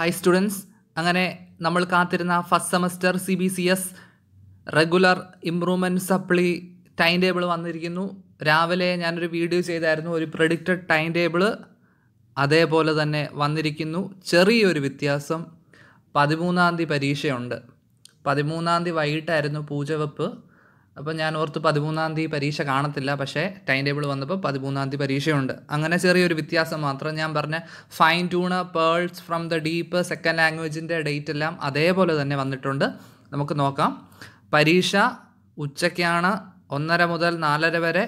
hi students അങ്ങനെ നമ്മൾ കാത്തിരുന്ന first semester C B C S regular improvement supply time table വന്നിരിക്കുന്നു രാവിലെ ഞാനൊരു വീഡിയോ ചെയ്തായിരുന്നു ഒരു പ്രഡിക്റ്റഡ് ടൈം ടേബിൾ അതേപോലെ തന്നെ വന്നിരിക്കുന്നു ചെറിയൊരു വ്യത്യാസം പതിമൂന്നാം തീയതി പരീക്ഷയുണ്ട് പതിമൂന്നാം തീയതി വൈകിട്ടായിരുന്നു പൂജവെപ്പ് അപ്പോൾ ഞാൻ ഓർത്ത് പതിമൂന്നാം തീയതി പരീക്ഷ കാണത്തില്ല പക്ഷേ ടൈം ടേബിൾ വന്നപ്പോൾ പതിമൂന്നാം തീയതി പരീക്ഷയുണ്ട് അങ്ങനെ ചെറിയൊരു വ്യത്യാസം മാത്രം ഞാൻ പറഞ്ഞ fine tune pearls from the deep second ലാംഗ്വേജിൻ്റെ ഡേറ്റ് എല്ലാം അതേപോലെ തന്നെ വന്നിട്ടുണ്ട് നമുക്ക് നോക്കാം പരീക്ഷ ഉച്ചയ്ക്കാണ് ഒന്നര മുതൽ നാലര വരെ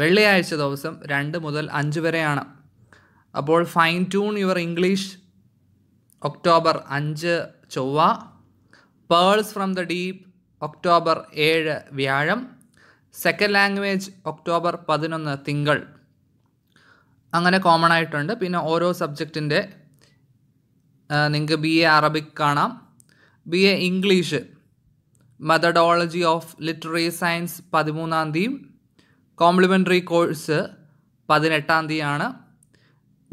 വെള്ളിയാഴ്ച ദിവസം രണ്ട് മുതൽ അഞ്ച് വരെയാണ് അപ്പോൾ fine tune your English October അഞ്ച് ചൊവ്വ pearls from the deep October ഏഴ് വ്യാഴം സെക്കൻഡ് ലാംഗ്വേജ് ഒക്ടോബർ പതിനൊന്ന് തിങ്കൾ അങ്ങനെ കോമൺ ആയിട്ടുണ്ട് പിന്നെ ഓരോ സബ്ജക്റ്റിൻ്റെ നിങ്ങൾക്ക് ബി എ അറബിക് കാണാം B A English methodology of literary science പതിമൂന്നാം തീയതി കോംപ്ലിമെൻ്ററി കോഴ്സ് പതിനെട്ടാം തീയതിയാണ്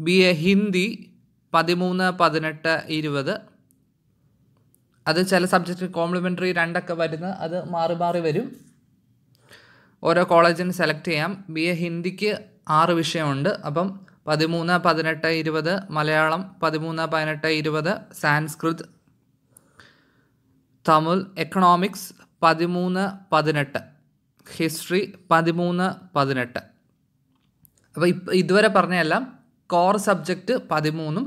ബി എ ഹിന്ദി പതിമൂന്ന് പതിനെട്ട് ഇരുപത് അത് ചില സബ്ജക്റ്റ് കോംപ്ലിമെൻ്ററി രണ്ടൊക്കെ വരുന്ന അത് മാറി മാറി വരും ഓരോ കോളേജിന് സെലക്ട് ചെയ്യാം ബി എ ഹിന്ദിക്ക് ആറ് വിഷയമുണ്ട് അപ്പം പതിമൂന്ന് പതിനെട്ട് ഇരുപത് മലയാളം പതിമൂന്ന് പതിനെട്ട് ഇരുപത് സാൻസ്കൃത് തമിഴ് എക്കണോമിക്സ് പതിമൂന്ന് പതിനെട്ട് ഹിസ്റ്ററി പതിമൂന്ന് പതിനെട്ട് അപ്പോൾ ഇപ്പം ഇതുവരെ പറഞ്ഞതെല്ലാം കോർ സബ്ജക്റ്റ് പതിമൂന്നും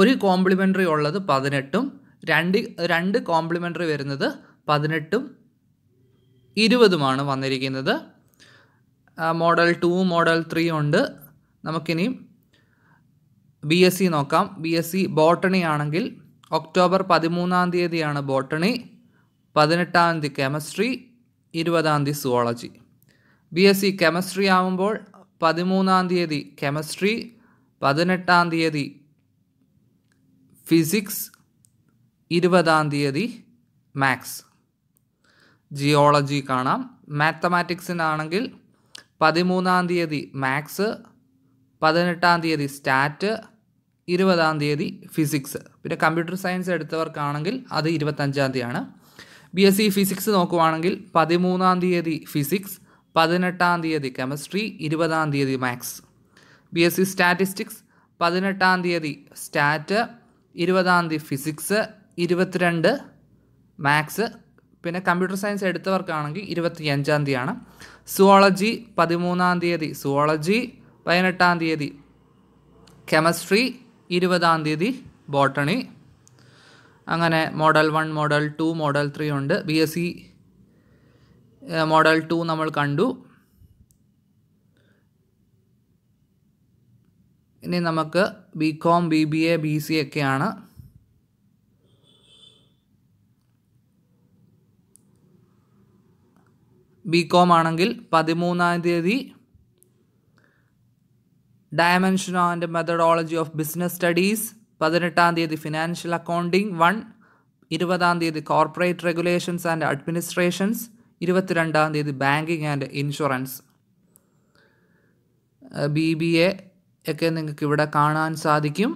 ഒരു കോംപ്ലിമെൻ്ററി ഉള്ളത് പതിനെട്ടും രണ്ട് രണ്ട് കോംപ്ലിമെൻ്ററി വരുന്നത് പതിനെട്ടും ഇരുപതുമാണ് വന്നിരിക്കുന്നത് മോഡൽ ടു മോഡൽ ത്രീ ഉണ്ട് നമുക്കിനി ബി എസ് സി നോക്കാം ബി എസ് സി ബോട്ടണി ആണെങ്കിൽ ഒക്ടോബർ പതിമൂന്നാം തീയതിയാണ് ബോട്ടണി പതിനെട്ടാം തീയതി കെമിസ്ട്രി ഇരുപതാം തീയതി zoology B S C chemistry ആകുമ്പോൾ പതിമൂന്നാം തീയതി കെമിസ്ട്രി പതിനെട്ടാം തീയതി ഫിസിക്സ് ഇരുപതാം തീയതി മാത്സ് ജിയോളജി കാണാം മാത്തമാറ്റിക്സിനാണെങ്കിൽ പതിമൂന്നാം തീയതി മാത്സ് പതിനെട്ടാം തീയതി സ്റ്റാറ്റ് ഇരുപതാം തീയതി ഫിസിക്സ് പിന്നെ കമ്പ്യൂട്ടർ സയൻസ് എടുത്തവർക്കാണെങ്കിൽ അത് ഇരുപത്തഞ്ചാം തീയതിയാണ് ബി എസ് സി ഫിസിക്സ് നോക്കുവാണെങ്കിൽ പതിമൂന്നാം തീയതി ഫിസിക്സ് പതിനെട്ടാം തീയതി കെമിസ്ട്രി ഇരുപതാം തീയതി maths B S C statistics പതിനെട്ടാം തീയതി സ്റ്റാറ്റ് ഇരുപതാം തീയതി ഫിസിക്സ് ഇരുപത്തിരണ്ട് മാത്സ് പിന്നെ കമ്പ്യൂട്ടർ സയൻസ് എടുത്തവർക്കാണെങ്കിൽ ഇരുപത്തി അഞ്ചാം തീയതിയാണ് സുവോളജി പതിമൂന്നാം തീയതി സുവോളജി പതിനെട്ടാം തീയതി കെമിസ്ട്രി ഇരുപതാം തീയതി ബോട്ടണി അങ്ങനെ model one model two model three ഉണ്ട് B S C model two നമ്മൾ കണ്ടു ഇനി നമുക്ക് B com B B A B C ഒക്കെയാണ് ബി കോം ആണെങ്കിൽ പതിമൂന്നാം തീയതി dimension and methodology of business studies പതിനെട്ടാം തീയതി ഫിനാൻഷ്യൽ അക്കൗണ്ടിംഗ് വൺ ഇരുപതാം തീയതി കോർപ്പറേറ്റ് റെഗുലേഷൻസ് ആൻഡ് അഡ്മിനിസ്ട്രേഷൻസ് ഇരുപത്തിരണ്ടാം തീയതി banking and insurance B B A ഒക്കെ നിങ്ങൾക്ക് ഇവിടെ കാണാൻ സാധിക്കും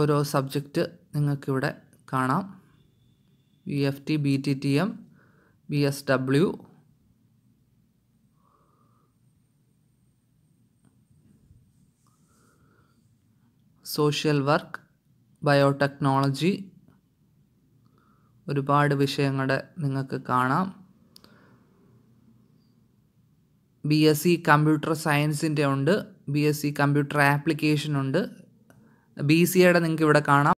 ഓരോ സബ്ജക്റ്റ് നിങ്ങൾക്കിവിടെ കാണാം V F T B T T M B S W social work biotechnology ഒരുപാട് വിഷയങ്ങളുടെ നിങ്ങൾക്ക് കാണാം ബി എസ് സി കമ്പ്യൂട്ടർ സയൻസിൻ്റെ ഉണ്ട് B S C computer application ഉണ്ട് ബി സിയുടെ നിങ്ങൾക്ക് ഇവിടെ കാണാം